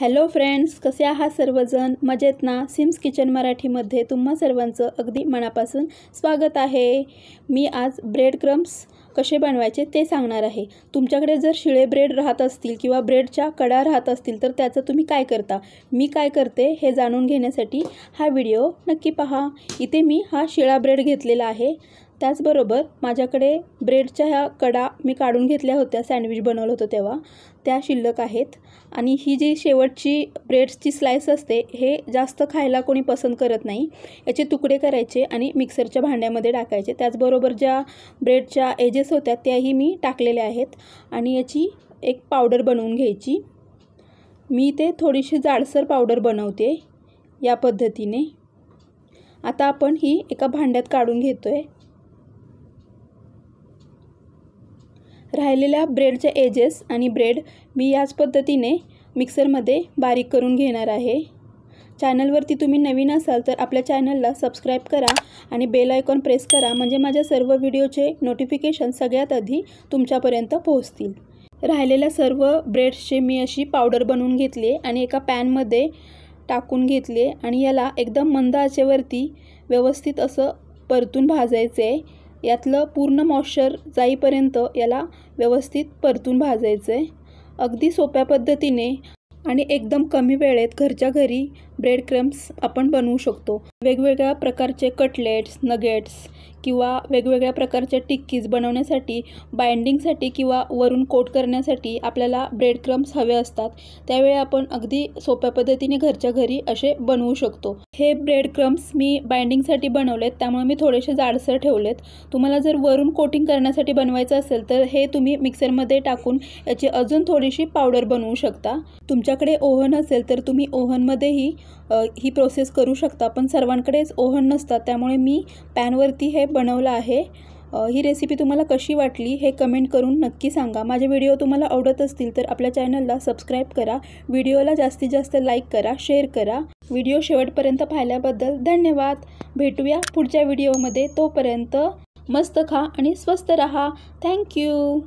hello friends कसे आहात सर्वजण मजेत ना सिम्स किचन मराठीमध्ये तुम्हा सर्वांचं अगदी मनापासून स्वागत आहे मी आज ब्रेड क्रम्स कसे बनवायचे ते सांगणार आहे तुमच्याकडे जर शिळे ब्रेड राहत असतील किंवा ब्रेडच्या कडा राहत असतील तर त्याचं तुम्ही काय करता मी काय करते हे जाणून घेण्यासाठी हा व्हिडिओ नक्की पहा इथे मी हा शिळा ब्रेड घेतलेला आहे त्याचबरोबर माझ्याकडे ब्रेडच्या ह्या कडा मी काढून घेतल्या होत्या सँडविच बनवलं होतं तेव्हा त्या शिल्लक आहेत आणि ही जी शेवटची ब्रेड्सची स्लाईस असते हे जास्त खायला कोणी पसंत करत नाही याचे तुकडे करायचे आणि मिक्सरच्या भांड्यामध्ये टाकायचे त्याचबरोबर ज्या ब्रेडच्या एजेस होत्या त्याही मी टाकलेल्या आहेत आणि याची एक पावडर बनवून घ्यायची मी ते थोडीशी जाडसर पावडर बनवते या पद्धतीने आता आपण ही एका भांड्यात काढून घेतो आहे राहिलेल्या ब्रेडच्या एजेस आणि ब्रेड मी याच पद्धतीने मिक्सरमध्ये बारीक करून घेणार आहे चॅनलवरती तुम्ही नवीन असाल तर आपल्या चॅनलला सबस्क्राईब करा आणि बेल आयकॉन प्रेस करा म्हणजे माझ्या सर्व व्हिडिओचे नोटिफिकेशन सगळ्यात आधी तुमच्यापर्यंत पोहोचतील राहिलेल्या सर्व ब्रेड्सचे मी अशी पावडर बनवून घेतली आणि एका पॅनमध्ये टाकून घेतले आणि याला एकदम मंद आचेवरती व्यवस्थित असं परतून भाजायचे आहे यातलं पूर्ण मॉश्चर जाईपर्यंत याला व्यवस्थित परतून भाजायचं आहे अगदी सोप्या पद्धतीने आणि एकदम कमी वेळेत घरच्या घरी ब्रेड क्रम्स आपण बनवू शकतो वेगवेगळ्या प्रकारचे कटलेट्स नगेट्स किंवा वेगवेगळ्या प्रकारच्या टिक्कीज बनवण्यासाठी बाइंडिंगसाठी किंवा वरून कोट करण्यासाठी आपल्याला ब्रेड क्रम्स हवे असतात त्यावेळी आपण अगदी सोप्या पद्धतीने घरच्या घरी असे बनवू शकतो हे ब्रेड क्रम्स मी बाइंडिंगसाठी बनवलेत त्यामुळे मी थोडेसे जाडसर ठेवलेत तुम्हाला जर वरून कोटिंग करण्यासाठी बनवायचं असेल तर हे तुम्ही मिक्सरमध्ये टाकून याची अजून थोडीशी पावडर बनवू शकता तुमच्याकडे ओव्हन असेल तर तुम्ही ओव्हनमध्येही ही प्रोसेस करू शकता पण सर्वांना सर्वांकडेच ओव्हन नसतात त्यामुळे मी पॅनवरती हे बनवलं आहे ही रेसिपी तुम्हाला कशी वाटली हे कमेंट करून नक्की सांगा माझे व्हिडिओ तुम्हाला आवडत असतील तर आपल्या चॅनलला सबस्क्राईब करा व्हिडिओला जास्तीत जास्त लाईक करा शेअर करा व्हिडिओ शेवटपर्यंत पाहिल्याबद्दल धन्यवाद भेटूया पुढच्या व्हिडिओमध्ये तोपर्यंत मस्त खा आणि स्वस्त रहा थँक्यू